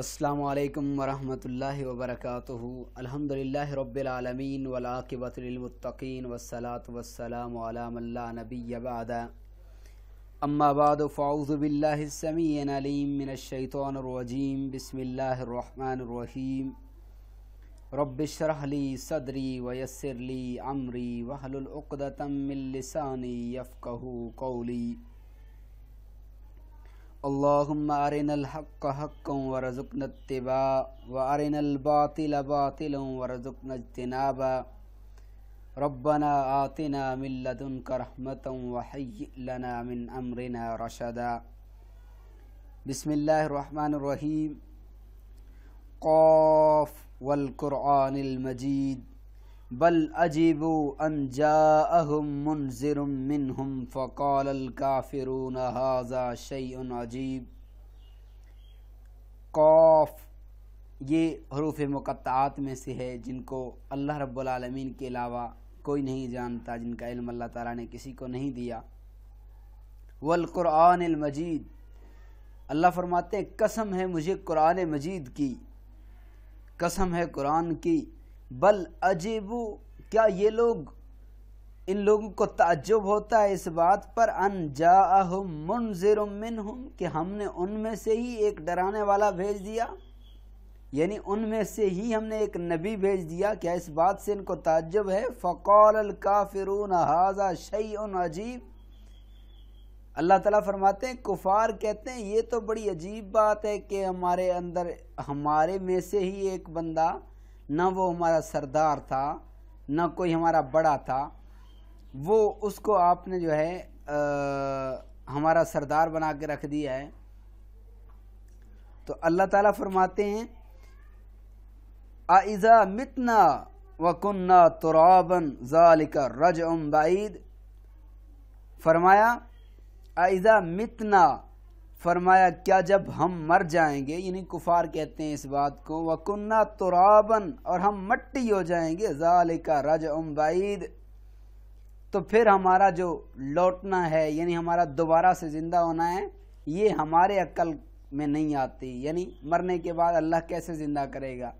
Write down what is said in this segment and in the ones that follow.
असलकम वरहमल वबरक अलहमदिल्ला रबालमीन वलाकबतमतकीन वसलात वसलाम नबी बाद अम्माबाद फ़ाउज़बिल्लासमीनशैतरजीम बसमीम रबशरहली सदरी वयसरली अमरी वहलतमिलसानी यफ़ू कौली अल्लाहुम्मा अरिनल हक़ हक़्क़न वरज़ुक़ना इत्तिबा व अरिनल बातिल बातिलन वरज़ुक़ना इज्तिनाबा रब्बना आतिना मिन लदुनका रहमतन व हय्यि लना मिन अमरिना रशदा बिस्मिल्लाहिर रहमानिर रहीम क़ाफ वल कुरआनिल मजीद बल अजीबो अनजाहम मुनजर मिनहम फ़काल काफिरून हाजा शयन अजीब कौफ ये हरूफ मुक़ात में से है जिनको अल्लाह रब्बुलमीन के अलावा कोई नहीं जानता जिनका इल्म अल्लाह ताला ने किसी को नहीं दिया वलक़ुरान मजीद अल्लाह फरमाते कसम है मुझे कुरान मजीद की कसम है कुरान की बल अजीबू क्या ये लोग इन लोगों को ताज्जुब होता है इस बात पर अन जा मुनजर मिनहुम कि हमने उनमें से ही एक डराने वाला भेज दिया यानी उनमें से ही हमने एक नबी भेज दिया क्या इस बात से इनको ताज्जुब है फ़कौल काफिरून हाजा शई अजीब अल्लाह ताला फरमाते हैं कुफार कहते हैं ये तो बड़ी अजीब बात है कि हमारे अंदर हमारे में से ही एक बंदा ना वो हमारा सरदार था ना कोई हमारा बड़ा था वो उसको आपने जो है आ, हमारा सरदार बना के रख दिया है तो अल्लाह ताला फरमाते हैं आइज़ा मितना व कुन्ना तुराबन जालिका रज उम बाईद फरमाया आइज़ा मितना फरमाया क्या जब हम मर जाएंगे यानी कुफार कहते हैं इस बात को वकुन्ना तुराबन और हम मट्टी हो जाएंगे जाल का रज उम्बाद तो फिर हमारा जो लौटना है यानी हमारा दोबारा से ज़िंदा होना है ये हमारे अक्ल में नहीं आती यानी मरने के बाद अल्लाह कैसे ज़िंदा करेगा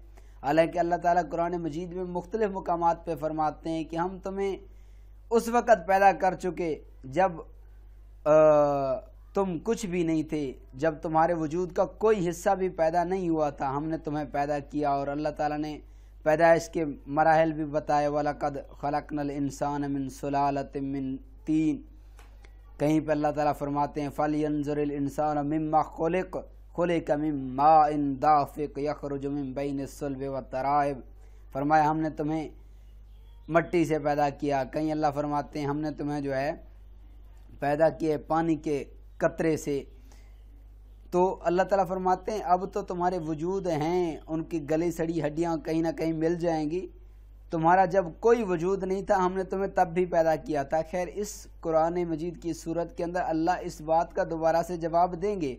हालांकि अल्लाह ताला कुरान मजीद में मुख्तलिफ़ मकाम पर फरमाते हैं कि हम तुम्हें उस वक़्त पैदा कर चुके जब आ, तुम कुछ भी नहीं थे जब तुम्हारे वजूद का कोई हिस्सा भी पैदा नहीं हुआ था हमने तुम्हें पैदा किया और अल्लाह ताला ने पैदाइश के मराहल भी बताए वाला कद नल इंसान मिन सलालत तीन कहीं पर अल्लाह ताला फरमाते हैं फ़ल यंजुर इंसान मम्मा खोलिक खुले कमिम मा इन दाफिक यखरुजमिम बिन सुलब व तराइब फरमाया हमने तुम्हें मट्टी से पैदा किया कहीं अल्लाह फरमाते हैं हमने तुम्हें जो है पैदा किए पानी के कतरे से तो अल्लाह ताला फरमाते हैं अब तो तुम्हारे वजूद हैं उनकी गली सड़ी हड्डियाँ कहीं ना कहीं मिल जाएंगी तुम्हारा जब कोई वजूद नहीं था हमने तुम्हें तब भी पैदा किया था खैर इस कुरान मजीद की सूरत के अंदर अल्लाह इस बात का दोबारा से जवाब देंगे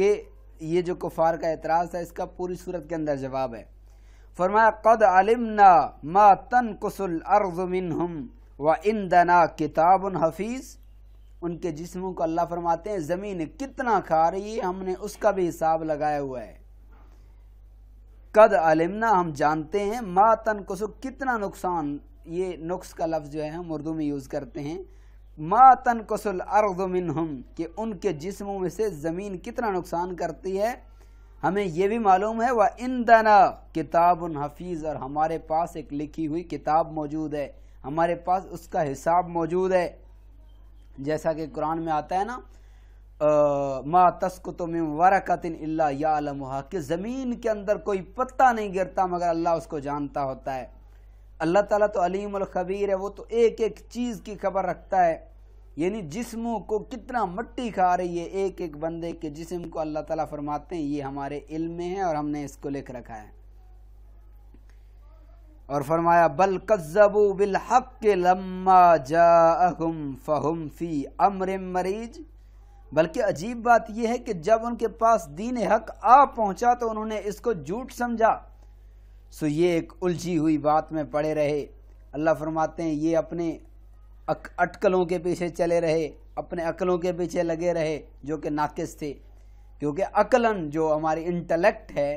कि ये जो कुफार का एतराज़ था इसका पूरी सूरत के अंदर जवाब है फरमाया कद ना मा तन कुसुल अर्जुमिन हम व इन दना किताबन हफीज़ उनके जिस्मों को अल्लाह फरमाते हैं ज़मीन कितना खा रही है हमने उसका भी हिसाब लगाया हुआ है कद अलमना हम जानते हैं मा तन कसु कितना नुकसान ये नुक्स का लफ्ज़ जो है हम उर्दू में यूज़ करते हैं मा तन कसुल अर्द हम कि उनके जिसमों में से ज़मीन कितना नुकसान करती है हमें यह भी मालूम है वह इंदना किताब हफीज़ और हमारे पास एक लिखी हुई किताब मौजूद है हमारे पास उसका हिसाब मौजूद है जैसा कि कुरान में आता है ना मा तस्कुतो में वरकिन अल्ला या कि ज़मीन के अंदर कोई पत्ता नहीं गिरता मगर अल्लाह उसको जानता होता है अल्लाह ताला तो अलीमुल खबीर है वो तो एक एक चीज़ की खबर रखता है यानी जिसमों को कितना मट्टी खा रही है एक एक बंदे के जिस्म को अल्लाह ताला फरमाते हैं ये हमारे इल्म में है और हमने इसको लिख रखा है और फरमाया बल कज़बू बिल हक लम्मा जाहम फ़हम फ़ी अमर मरीज बल्कि अजीब बात यह है कि जब उनके पास दीन हक आ पहुंचा तो उन्होंने इसको झूठ समझा सो ये एक उलझी हुई बात में पड़े रहे अल्लाह फरमाते हैं ये अपने अटकलों के पीछे चले रहे अपने अकलों के पीछे लगे रहे जो कि नाकिस थे क्योंकि अकलन जो हमारी इंटेलेक्ट है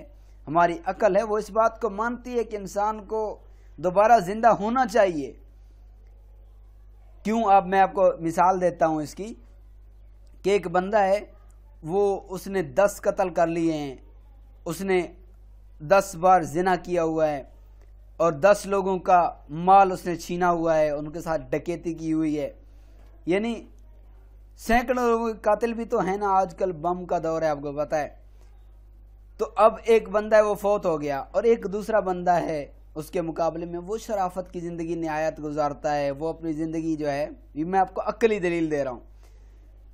हमारी अकल है वो इस बात को मानती है कि इंसान को दोबारा जिंदा होना चाहिए क्यों अब मैं आपको मिसाल देता हूँ इसकी कि एक बंदा है वो उसने दस कत्ल कर लिए हैं उसने दस बार जिना किया हुआ है और दस लोगों का माल उसने छीना हुआ है उनके साथ डकैती की हुई है यानी सैकड़ों लोगों के कातिल भी तो है ना आजकल बम का दौर है आपको पता है तो अब एक बंदा है वो फौत हो गया और एक दूसरा बंदा है उसके मुकाबले में वो शराफत की ज़िंदगी नहायत गुजारता है वो अपनी ज़िंदगी जो है ये मैं आपको अकली दलील दे रहा हूँ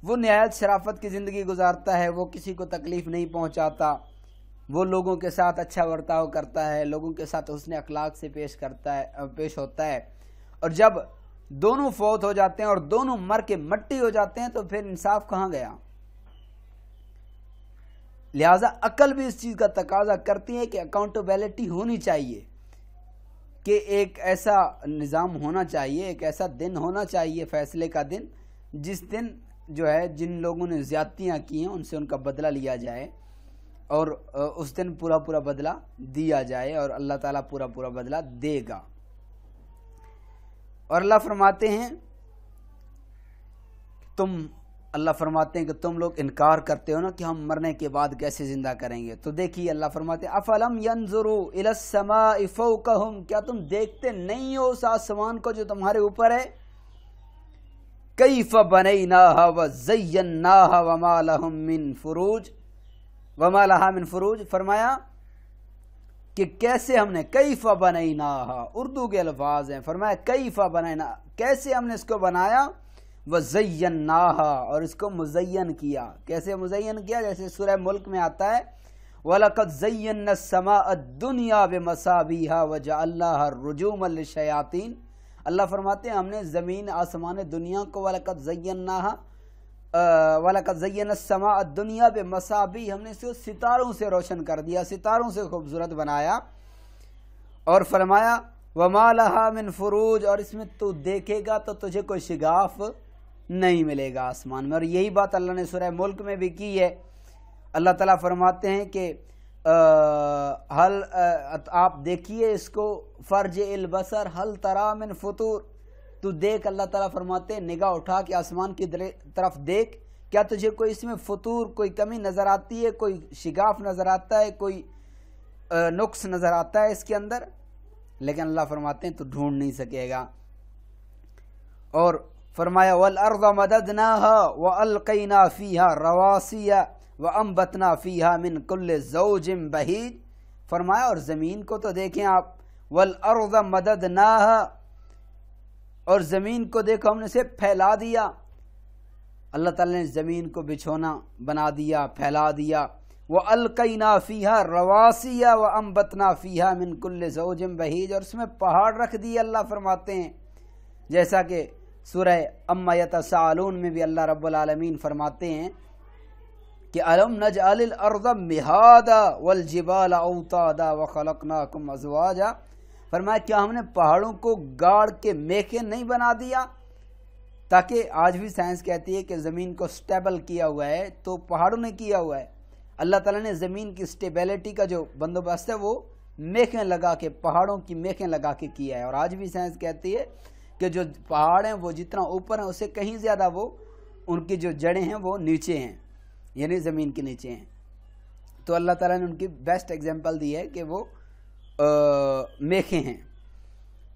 वो नहायत शराफत की ज़िंदगी गुजारता है वो किसी को तकलीफ़ नहीं पहुँचाता वो लोगों के साथ अच्छा बर्ताव करता है लोगों के साथ उसने अखलाक से पेश करता है पेश होता है और जब दोनों फौत हो जाते हैं और दोनों मर के मट्टी हो जाते हैं तो फिर इंसाफ कहाँ गया लिहाजा अकल भी इस चीज़ का तकाजा करती है कि अकाउंटेबिलिटी होनी चाहिए कि एक ऐसा निज़ाम होना चाहिए एक ऐसा दिन होना चाहिए फैसले का दिन जिस दिन जो है जिन लोगों ने ज़्यादतियाँ की हैं उनसे उनका बदला लिया जाए और उस दिन पूरा पूरा बदला दिया जाए और अल्लाह ताला पूरा पूरा बदला देगा और अल्लाह फरमाते हैं तुम अल्लाह फरमाते हैं कि तुम लोग इनकार करते हो ना कि हम मरने के बाद कैसे ज़िंदा करेंगे तो देखिए अल्लाह फरमाते अफलम यनजुरु क्या तुम देखते नहीं हो उस आसमान को जो तुम्हारे ऊपर है कई बनई ना व ना वमालहमिन फ़रूज वमालहमिन फ़रूज फरमाया कि कैसे हमने कई बनई ना उर्दू के अल्फाज हैं फरमाया कई बनाई ना कैसे हमने इसको बनाया वज़यनाहा और इसको मुजैन किया कैसे मुजैन किया जैसे सुरह मुल्क में आता है वलकत जयन समा दुनिया व मसाबीहा वजह रजूम शयातीन अल्लाह फरमाते हैं हमने ज़मीन आसमान दुनिया को वलकत जयन्ना वलकत जयन समा दुनिया ब मसाबी हमने इसको सितारों से रोशन कर दिया सितारों से खूबसूरत बनाया और फरमाया वमा लहा मिन फरूज और इसमें तू देखेगा तो तुझे कोई शिगाफ नहीं मिलेगा आसमान में और यही बात अल्लाह ने सुरह मुल्क में भी की है अल्लाह ताला फरमाते हैं कि हल आ, आप देखिए इसको फर्ज बसर हल तरामिन फतूर तू देख अल्लाह ताला फरमाते निगाह उठा के आसमान की तरफ देख क्या तुझे कोई इसमें फतूर कोई कमी नज़र आती है कोई शिगाफ नज़र आता है कोई नुक्स नज़र आता है इसके अंदर लेकिन अल्लाह फरमाते हैं तो ढूंढ नहीं सकेगा और फरमाया वल अर्द ना व अलकैना फ़ीहा रवासिया व अम्बतना फ़ीहा मिन जो जम बहीज फरमाया और ज़मीन को तो देखें आप वल अर्द मददना और ज़मीन को देखो हमने इसे फैला दिया अल्लाह ताला ने ज़मीन को बिछोना बना दिया फैला दिया व अलकैना फ़ीहा रवासिया व अम्बतना फ़ीहा जो जम बहीज और उसमें पहाड़ रख दिए अल्लाह फरमाते हैं जैसा कि सुरह अम्मा सालून में भी अल्लाह रब्लमीन फरमाते हैं कि अलम नज अलर्द मिहादा वल जिबाल अवतादा व खलकना कुम अजवाजा फरमाया क्या हमने पहाड़ों को गाड़ के मेखे नहीं बना दिया ताकि आज भी साइंस कहती है कि ज़मीन को स्टेबल किया हुआ है तो पहाड़ों ने किया हुआ है अल्लाह ताला ने ज़मीन की स्टेबिलिटी का जो बंदोबस्त है वो मेखें लगा के पहाड़ों की मेखें लगा के किया है और आज भी साइंस कहती है कि जो पहाड़ हैं वो जितना ऊपर हैं उससे कहीं ज़्यादा वो उनकी जो जड़ें हैं वो नीचे हैं यानी ज़मीन के नीचे हैं तो अल्लाह ताला ने उनकी बेस्ट एग्जांपल दी है कि वो मेखे हैं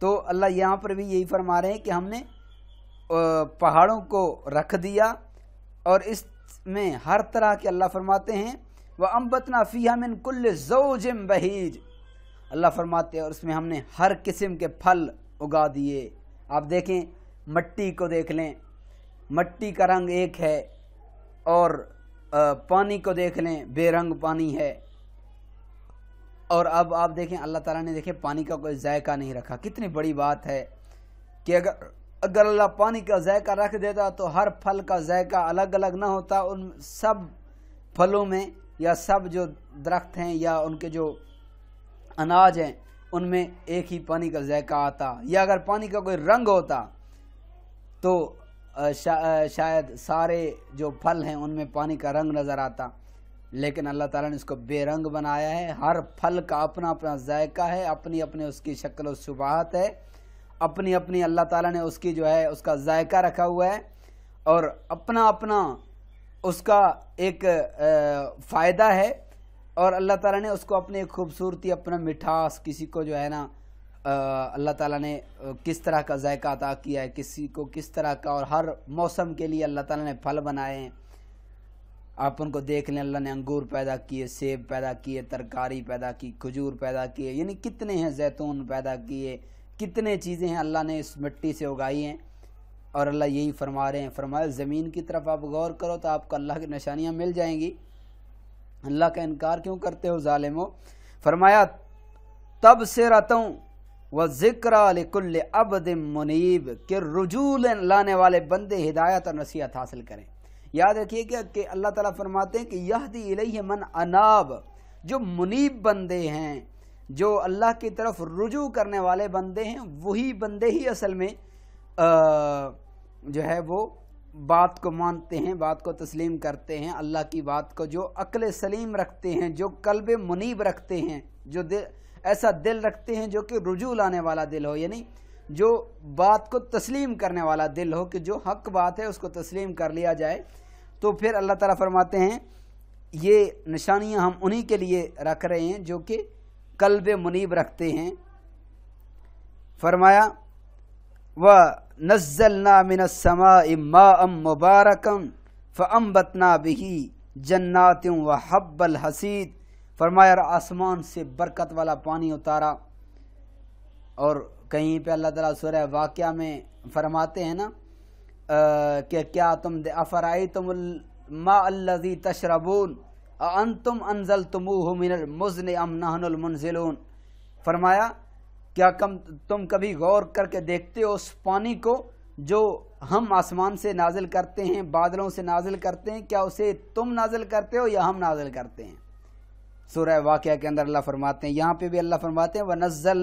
तो अल्लाह यहाँ पर भी यही फरमा रहे हैं कि हमने पहाड़ों को रख दिया और इसमें हर तरह के अल्लाह फरमाते हैं वह अम्बतना इन मिन जो जम बहीज अल्लाह फरमाते हैं और उसमें हमने हर किस्म के फल उगा दिए आप देखें मट्टी को देख लें मट्टी का रंग एक है और पानी को देख लें बेरंग पानी है और अब आप देखें अल्लाह ताला ने देखें पानी का कोई जायका नहीं रखा कितनी बड़ी बात है कि अगर अगर अल्लाह पानी का जायका रख देता तो हर फल का जायका अलग अलग ना होता उन सब फलों में या सब जो दरख्त हैं या उनके जो अनाज हैं उनमें एक ही पानी का जायका आता या अगर पानी का कोई रंग होता तो शा, शायद सारे जो फल हैं उनमें पानी का रंग नज़र आता लेकिन अल्लाह ताला ने इसको बेरंग बनाया है हर फल का अपना अपना जायका है अपनी अपनी उसकी शक्ल और शुबाहत है अपनी अपनी अल्लाह ताला ने उसकी जो है उसका जायका रखा हुआ है और अपना अपना उसका एक फ़ायदा है और अल्लाह ताला ने उसको अपने खूबसूरती अपना मिठास किसी को जो है ना अल्लाह ताला ने किस तरह का जायका अदा किया है किसी को किस तरह का और हर मौसम के लिए अल्लाह ताला ने फल बनाए हैं आप उनको देख लें अल्लाह ने अंगूर पैदा किए सेब पैदा किए तरकारी पैदा की खजूर पैदा किए यानी कितने हैं जैतून पैदा किए कितने चीज़ें हैं अल्लाह ने इस मिट्टी से उगाई हैं और अल्लाह यही फरमा रहे हैं फ़रमाए ज़मीन की तरफ आप गौर करो तो आपको अल्लाह की निशानियाँ मिल जाएंगी अल्लाह का इनकार क्यों करते हो ालिमो फरमाया तब से रतों व अब दिन मुनीब के रजूल लाने वाले बंदे हिदायत और नसीहत हासिल करें याद रखिए कि अल्लाह ताला फरमाते हैं कि यह दी इलही मन अनाब जो मुनीब बंदे हैं जो अल्लाह की तरफ रुजू करने वाले बंदे हैं वही बंदे ही असल में आ, जो है वो बात को मानते हैं बात को तस्लीम करते हैं अल्लाह की बात को जो अकल सलीम रखते हैं जो कल्ब मुनीब रखते हैं जो दिल ऐसा दिल रखते हैं जो कि रुजू लाने वाला दिल हो यानी जो बात को तस्लीम करने वाला दिल हो कि जो हक बात है उसको तस्लीम कर लिया जाए तो फिर अल्लाह ताला फरमाते हैं ये निशानियां हम उन्हीं के लिए रख रहे हैं जो कि कल्ब मुनीब रखते हैं फरमाया व नज़लना मिनसमा इमा अम मुबारकम फ़म्बतना बिही जन्नात व हब्बल हसीद फरमाया आसमान से बरकत वाला पानी उतारा और कहीं पे अल्लाह ताला सुरह वाक़ में फरमाते हैं ना कि क्या तुम अफराई तुम मा तशरबून अन तुम अनजल तुम मिनल मुजन अम नहनुल फरमाया क्या कम तुम कभी गौर करके देखते हो उस पानी को जो हम आसमान से नाजिल करते हैं बादलों से नाजिल करते हैं क्या उसे तुम नाजिल करते हो या हम नाजिल करते हैं सूर्य वाक़ के अंदर अल्लाह फरमाते हैं यहाँ पे भी अल्लाह फरमाते हैं व नज़ल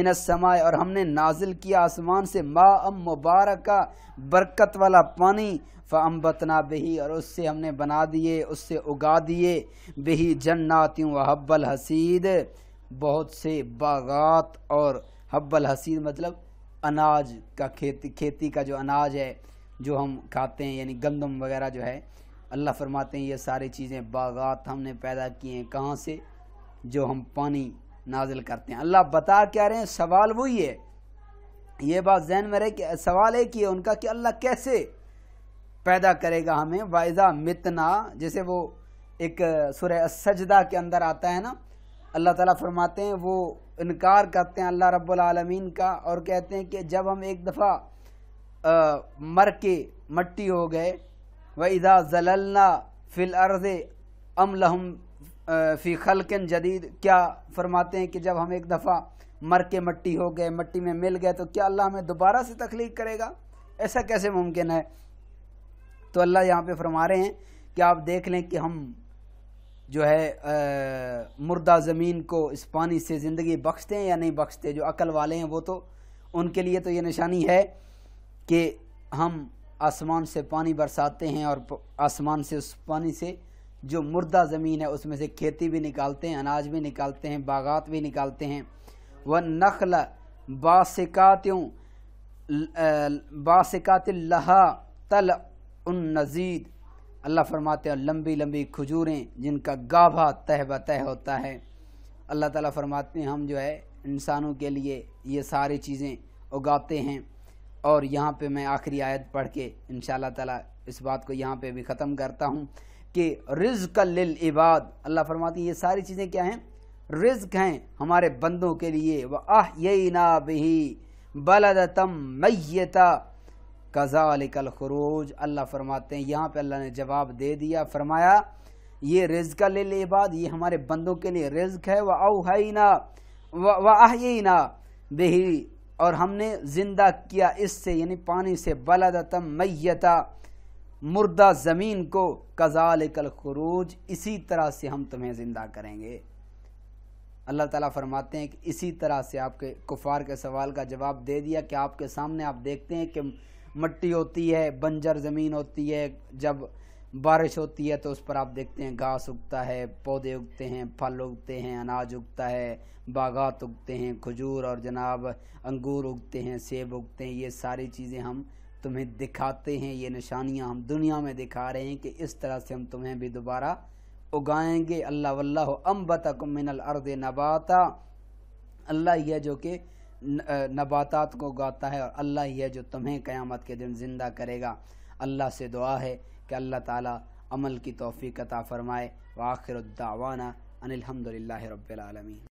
ना समाय और हमने नाजिल किया आसमान से मा अम मुबारक बरकत वाला पानी फ़म्बतना बही और उससे हमने बना दिए उससे उगा दिए बही जन्नाती हब्बल हसीद बहुत से बागात और हब्बल हसीन मतलब अनाज का खेती खेती का जो अनाज है जो हम खाते हैं यानी गंदम वगैरह जो है अल्लाह फरमाते हैं ये सारी चीज़ें बागात हमने पैदा किए हैं कहाँ से जो हम पानी नाजिल करते हैं अल्लाह बता क्या रहे हैं सवाल वही है ये बात जहन में रहे कि सवाल एक ही है उनका कि अल्लाह कैसे पैदा करेगा हमें वायदा मितना जैसे वो एक सुरह सजदा के अंदर आता है ना अल्लाह ताला फरमाते हैं वो इनकार करते हैं अल्लाह रब्बुल आलमीन का और कहते हैं कि जब हम एक दफ़ा मर के मट्टी हो गए व इज़ा जललना फिल अर्ज़ अम लहम फ़ी खलकन जदीद क्या फरमाते हैं कि जब हम एक दफ़ा मर के मट्टी हो गए मट्टी में मिल गए तो क्या अल्लाह हमें दोबारा से तख्लीक करेगा ऐसा कैसे मुमकिन है तो अल्लाह यहाँ पे फरमा रहे हैं कि आप देख लें कि हम जो है आ, मुर्दा ज़मीन को इस पानी से ज़िंदगी बख्शते हैं या नहीं बख्शते जो अकल वाले हैं वो तो उनके लिए तो ये निशानी है कि हम आसमान से पानी बरसाते हैं और आसमान से उस पानी से जो मुर्दा ज़मीन है उसमें से खेती भी निकालते हैं अनाज भी निकालते हैं बागात भी निकालते हैं वह नखल बासिकात्यों बासिकात लहा तल उन नज़ीद अल्लाह फरमाते हैं लंबी लंबी खजूरें जिनका गाभा तह बतह होता है अल्लाह ताला फरमाते हैं हम जो है इंसानों के लिए ये सारी चीज़ें उगाते हैं और यहाँ पे मैं आखिरी आयत पढ़ के इन ताला इस बात को यहाँ पे भी ख़त्म करता हूँ कि रिज्क लिल इबाद अल्लाह फरमाते हैं ये सारी चीज़ें क्या हैं रिज्क हैं हमारे बंदों के लिए वह आह यही ना बही बलदतम मैता कज़ा अलिकल खरूज अल्लाह फरमाते हैं यहाँ पे अल्लाह ने जवाब दे दिया फरमाया ये रिज्क ले बाद ये हमारे बंदों के लिए रिज्क है वह अवहना वहीना बेही और हमने जिंदा किया इससे यानी पानी से बलदतम मैयता मुर्दा ज़मीन को कज़ाल कल खरूज इसी तरह से हम तुम्हें ज़िंदा करेंगे अल्लाह ताला फरमाते हैं कि इसी तरह से आपके कुफार के सवाल का जवाब दे दिया कि आपके सामने आप देखते हैं कि मट्टी होती है बंजर ज़मीन होती है जब बारिश होती है तो उस पर आप देखते हैं घास उगता है पौधे उगते हैं फल उगते हैं अनाज उगता है बागात उगते हैं खजूर और जनाब अंगूर उगते हैं सेब उगते हैं ये सारी चीज़ें हम तुम्हें दिखाते हैं ये निशानियाँ हम दुनिया में दिखा रहे हैं कि इस तरह से हम तुम्हें भी दोबारा उगाएंगे अल्लाह वल्ला अम्बत मिनल अर्द नबाता अल्लाह यह जो कि नबातात को गाता है और अल्लाह ही है जो तुम्हें क़यामत के दिन ज़िंदा करेगा अल्लाह से दुआ है कि अल्लाह ताला अमल की तोफ़ी कता फ़रमाए आखिर दावाना अनिलहमदिल्ला रबालमी